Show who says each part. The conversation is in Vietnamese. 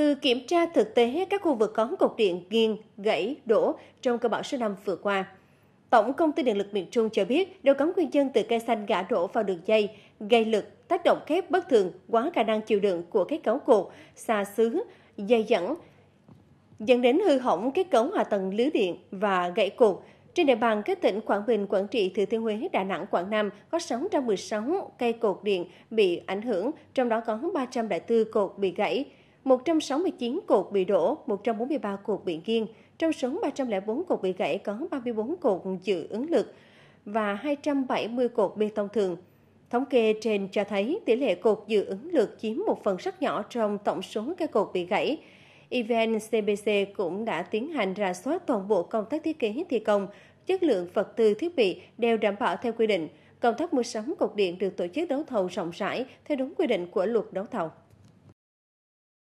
Speaker 1: Từ kiểm tra thực tế các khu vực có cột điện nghiêng, gãy, đổ trong cơn bão số 5 vừa qua, Tổng công ty điện lực miền Trung cho biết đều có nguyên nhân từ cây xanh gã đổ vào đường dây, gây lực, tác động kép bất thường, quá khả năng chịu đựng của kết cấu cột, xa xứ, dây dẫn, dẫn đến hư hỏng kết cấu hạ tầng lưới điện và gãy cột. Trên địa bàn các tỉnh Quảng Bình, Quảng Trị, Thừa Thiên Huế, Đà Nẵng, Quảng Nam có 616 cây cột điện bị ảnh hưởng, trong đó có 304 cột bị gãy, 169 cột bị đổ, 143 cột bị nghiêng. Trong số 304 cột bị gãy có 34 cột dự ứng lực và 270 cột bê tông thường. Thống kê trên cho thấy tỷ lệ cột dự ứng lực chiếm một phần rất nhỏ trong tổng số các cột bị gãy. EVN CBC cũng đã tiến hành rà soát toàn bộ công tác thiết kế thi công, chất lượng vật tư thiết bị đều đảm bảo theo quy định. Công tác mua sắm cột điện được tổ chức đấu thầu rộng rãi theo đúng quy định của luật đấu thầu.